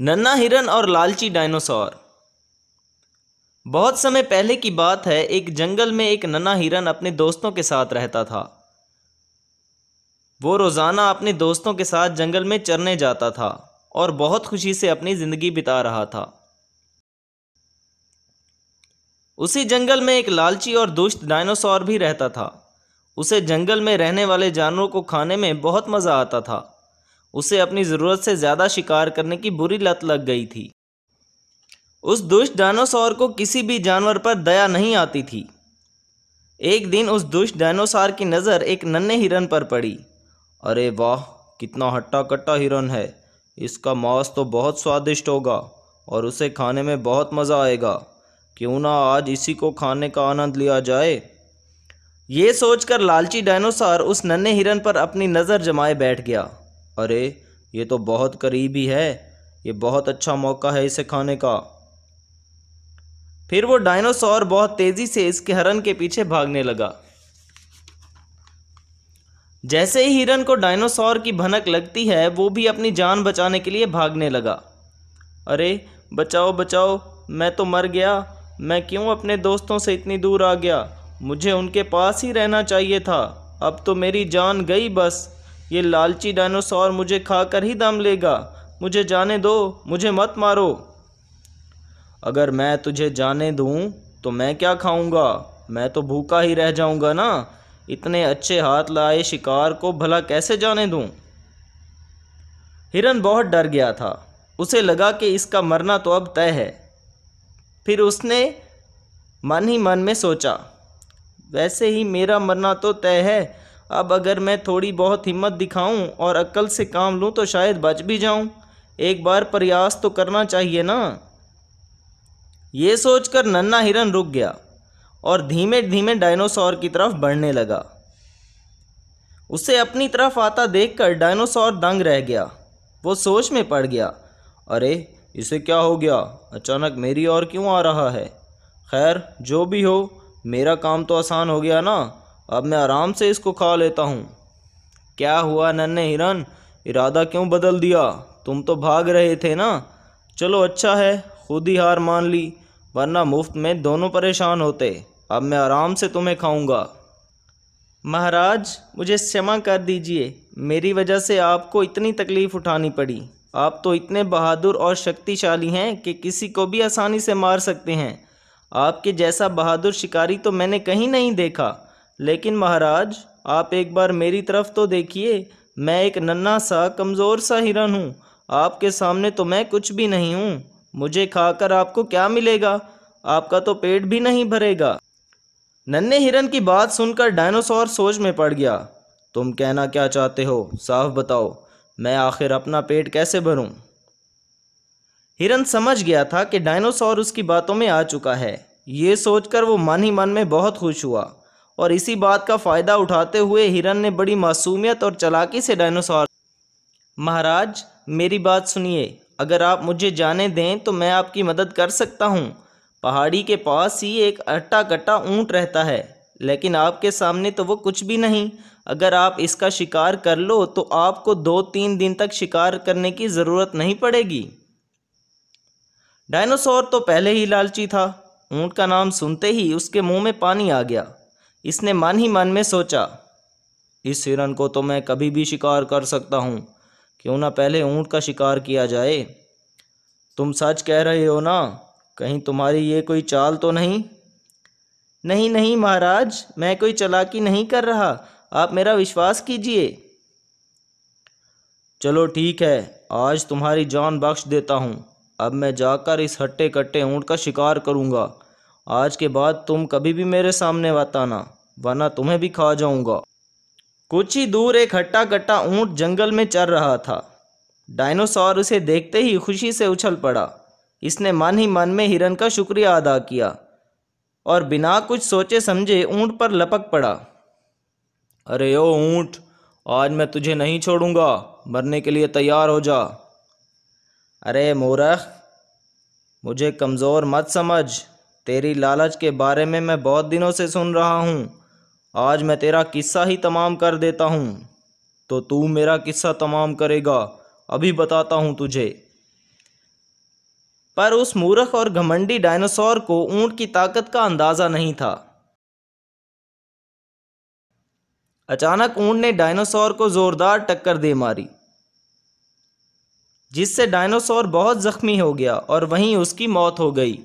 नन्ना हिरन और लालची डायनासोर बहुत समय पहले की बात है एक जंगल में एक नन्ना हिरन अपने दोस्तों के साथ रहता था वो रोज़ाना अपने दोस्तों के साथ जंगल में चरने जाता था और बहुत खुशी से अपनी ज़िंदगी बिता रहा था उसी जंगल में एक लालची और दुष्ट डायनासोर भी रहता था उसे जंगल में रहने वाले जानवरों को खाने में बहुत मज़ा आता था उसे अपनी ज़रूरत से ज़्यादा शिकार करने की बुरी लत लग गई थी उस दुष्ट डायनासोर को किसी भी जानवर पर दया नहीं आती थी एक दिन उस दुष्ट डायनासोर की नज़र एक नन्हे हिरन पर पड़ी अरे वाह कितना हट्टा कट्टा हिरन है इसका मांस तो बहुत स्वादिष्ट होगा और उसे खाने में बहुत मज़ा आएगा क्यों ना आज इसी को खाने का आनंद लिया जाए ये सोचकर लालची डायनोसार उस नन्हे हिरन पर अपनी नज़र जमाए बैठ गया अरे ये तो बहुत करीबी है ये बहुत अच्छा मौका है इसे खाने का फिर वो डायनासोर बहुत तेज़ी से इसके हरन के पीछे भागने लगा जैसे ही हिरन को डायनासोर की भनक लगती है वो भी अपनी जान बचाने के लिए भागने लगा अरे बचाओ बचाओ मैं तो मर गया मैं क्यों अपने दोस्तों से इतनी दूर आ गया मुझे उनके पास ही रहना चाहिए था अब तो मेरी जान गई बस ये लालची डायनासोर मुझे खाकर ही दम लेगा मुझे जाने दो मुझे मत मारो अगर मैं तुझे जाने दूँ तो मैं क्या खाऊंगा मैं तो भूखा ही रह जाऊंगा ना इतने अच्छे हाथ लाए शिकार को भला कैसे जाने दूँ हिरन बहुत डर गया था उसे लगा कि इसका मरना तो अब तय है फिर उसने मन ही मन में सोचा वैसे ही मेरा मरना तो तय है अब अगर मैं थोड़ी बहुत हिम्मत दिखाऊं और अक्ल से काम लूं तो शायद बच भी जाऊं एक बार प्रयास तो करना चाहिए ना ये सोचकर नन्ना हिरन रुक गया और धीमे धीमे डायनासोर की तरफ बढ़ने लगा उसे अपनी तरफ आता देखकर डायनासोर दंग रह गया वो सोच में पड़ गया अरे इसे क्या हो गया अचानक मेरी ओर क्यों आ रहा है खैर जो भी हो मेरा काम तो आसान हो गया ना अब मैं आराम से इसको खा लेता हूँ क्या हुआ नन्हे हिरन इरादा क्यों बदल दिया तुम तो भाग रहे थे ना चलो अच्छा है खुद ही हार मान ली वरना मुफ्त में दोनों परेशान होते अब मैं आराम से तुम्हें खाऊंगा महाराज मुझे क्षमा कर दीजिए मेरी वजह से आपको इतनी तकलीफ़ उठानी पड़ी आप तो इतने बहादुर और शक्तिशाली हैं कि किसी को भी आसानी से मार सकते हैं आपके जैसा बहादुर शिकारी तो मैंने कहीं नहीं देखा लेकिन महाराज आप एक बार मेरी तरफ तो देखिए मैं एक नन्ना सा कमज़ोर सा हिरन हूँ आपके सामने तो मैं कुछ भी नहीं हूँ मुझे खाकर आपको क्या मिलेगा आपका तो पेट भी नहीं भरेगा नन्हे हिरन की बात सुनकर डायनासोर सोच में पड़ गया तुम कहना क्या चाहते हो साफ बताओ मैं आखिर अपना पेट कैसे भरूं? हिरन समझ गया था कि डायनासोर उसकी बातों में आ चुका है ये सोचकर वो मन ही मन में बहुत खुश हुआ और इसी बात का फ़ायदा उठाते हुए हिरन ने बड़ी मासूमियत और चलाकी से डायनासोर महाराज मेरी बात सुनिए अगर आप मुझे जाने दें तो मैं आपकी मदद कर सकता हूँ पहाड़ी के पास ही एक अट्टा कट्टा ऊँट रहता है लेकिन आपके सामने तो वो कुछ भी नहीं अगर आप इसका शिकार कर लो तो आपको दो तीन दिन तक शिकार करने की ज़रूरत नहीं पड़ेगी डायनासोर तो पहले ही लालची था ऊँट का नाम सुनते ही उसके मुंह में पानी आ गया इसने मन ही मन में सोचा इस हिरन को तो मैं कभी भी शिकार कर सकता हूँ क्यों ना पहले ऊँट का शिकार किया जाए तुम सच कह रहे हो ना कहीं तुम्हारी ये कोई चाल तो नहीं नहीं नहीं महाराज मैं कोई चलाकी नहीं कर रहा आप मेरा विश्वास कीजिए चलो ठीक है आज तुम्हारी जान बख्श देता हूँ अब मैं जाकर इस हट्टे कट्टे ऊँट का शिकार करूँगा आज के बाद तुम कभी भी मेरे सामने मत आना वरना तुम्हें भी खा जाऊंगा कुछ ही दूर एक हट्टा कट्टा ऊँट जंगल में चर रहा था डायनोसॉर उसे देखते ही खुशी से उछल पड़ा इसने मन ही मन में हिरन का शुक्रिया अदा किया और बिना कुछ सोचे समझे ऊंट पर लपक पड़ा अरे ओ ऊंट आज मैं तुझे नहीं छोड़ूंगा मरने के लिए तैयार हो जा अरे मोरख मुझे कमज़ोर मत समझ तेरी लालच के बारे में मैं बहुत दिनों से सुन रहा हूँ आज मैं तेरा किस्सा ही तमाम कर देता हूँ तो तू मेरा किस्सा तमाम करेगा अभी बताता हूँ तुझे पर उस मूर्ख और घमंडी डायनासोर को ऊंट की ताकत का अंदाज़ा नहीं था अचानक ऊंट ने डायनासोर को ज़ोरदार टक्कर दे मारी जिससे डायनासोर बहुत ज़ख्मी हो गया और वहीं उसकी मौत हो गई